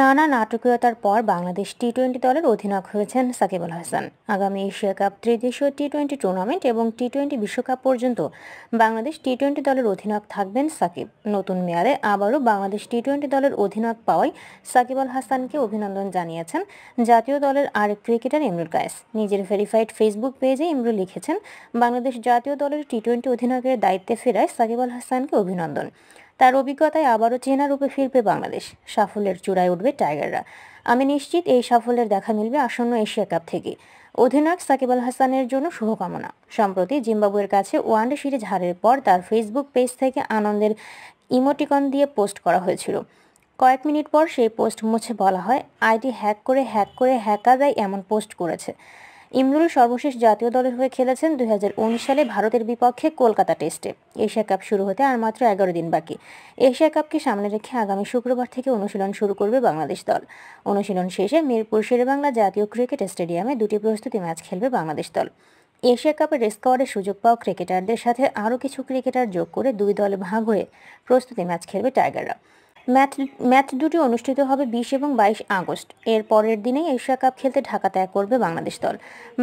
নানা নাটকীয়তার পর Bangladesh T twenty দলের অধিনায়ক হয়েছেন সাকিব আল হাসান আগামী এশিয়া কাপ ত্রিদেশীয় টি টোয়েন্টি টুর্নামেন্ট এবং টি টোয়েন্টি বিশ্বকাপ পর্যন্ত বাংলাদেশ টি টোয়েন্টি দলের অধিনায়ক থাকবেন সাকিব নতুন মেয়াদে আবারও বাংলাদেশ টি টোয়েন্টি দলের অধিনায়ক পাওয়ায় সাকিব আল হাসানকে অভিনন্দন জানিয়েছেন জাতীয় দলের আরেক ক্রিকেটার ইমরুল কায়েস নিজের ভেরিফাইড ফেসবুক পেজে ইমরুল লিখেছেন বাংলাদেশ জাতীয় দলের টি টোয়েন্টি অধিনায়কের দায়িত্বে ফেরায় সাকিবুল হাসানকে অভিনন্দন তার অভিজ্ঞতায় আবারও চেনা রূপে ফিরবে বাংলাদেশ সাফল্যের চূড়ায় উঠবে টাইগাররা আমি নিশ্চিত এই সাফল্যের দেখা মিলবে আসন্ন এশিয়া কাপ থেকে অধিনায়ক সাকিব আল হাসানের জন্য শুভকামনা সম্প্রতি জিম্বাবুয়ের কাছে ওয়ানডে সিরিজ হারের পর তার ফেসবুক পেজ থেকে আনন্দের ইমোটিকন দিয়ে পোস্ট করা হয়েছিল কয়েক মিনিট পর সেই পোস্ট মুছে বলা হয় আইডি হ্যাক করে হ্যাক করে হ্যাকারাই এমন পোস্ট করেছে ইমরুল সর্বশেষ জাতীয় দলের হয়ে খেলেছেন দুই সালে ভারতের বিপক্ষে কলকাতা টেস্টে এশিয়া কাপ শুরু হতে আর মাত্র এগারো দিন বাকি এশিয়া কাপকে সামনে রেখে আগামী শুক্রবার থেকে অনুশীলন শুরু করবে বাংলাদেশ দল অনুশীলন শেষে মিরপুর শেরেবাংলা জাতীয় ক্রিকেট স্টেডিয়ামে দুটি প্রস্তুতি ম্যাচ খেলবে বাংলাদেশ দল এশিয়া কাপের স্কোয়াডে সুযোগ পাওয়া ক্রিকেটারদের সাথে আরও কিছু ক্রিকেটার যোগ করে দুই দলে ভাগ হয়ে প্রস্তুতি ম্যাচ খেলবে টাইগাররা ম্যাচ ম্যাচ দুটি অনুষ্ঠিত হবে বিশ এবং বাইশ আগস্ট এর পরের দিনেই এশিয়া কাপ খেলতে ঢাকা ত্যাগ করবে বাংলাদেশ দল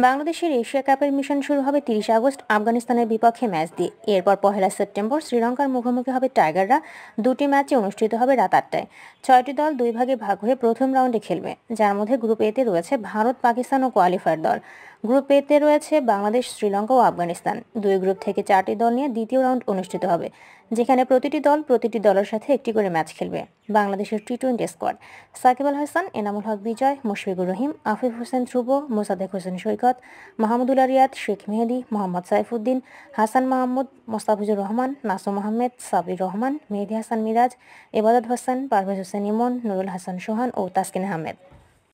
বাংলাদেশের এশিয়া কাপের মিশন শুরু হবে তিরিশ আগস্ট আফগানিস্তানের বিপক্ষে ম্যাচ দিয়ে এরপর পহেলা সেপ্টেম্বর শ্রীলঙ্কার মুখোমুখি হবে টাইগাররা দুটি ম্যাচে অনুষ্ঠিত হবে রাত আটটায় ছয়টি দল দুই ভাগে ভাগ হয়ে প্রথম রাউন্ডে খেলবে যার মধ্যে গ্রুপ এতে রয়েছে ভারত পাকিস্তান ও কোয়ালিফায়ার দল গ্রুপ তে রয়েছে বাংলাদেশ শ্রীলঙ্কা ও আফগানিস্তান দুই গ্রুপ থেকে চারটি দল নিয়ে দ্বিতীয় রাউন্ড অনুষ্ঠিত হবে যেখানে প্রতিটি দল প্রতিটি দলের সাথে একটি করে ম্যাচ খেলবে বাংলাদেশের T twenty squad Shakib Al Hasan Enamul Haque Bijoy Mushfiqur Rahim Afif Hossain Dhrubo Mosaddek Hossain Saikat Mahmudul Riyad Sheikh Mehedi Mohammad Saifuddin Hasan Mahmud Mustafizur Rahman Nasum Ahmed Sabbir Rahman Mehedi Hasan Miraz Ebadot Hossain Parvez Hossain ইমন নুরুল হাসান সোহান ও তাসকিন আহমেদ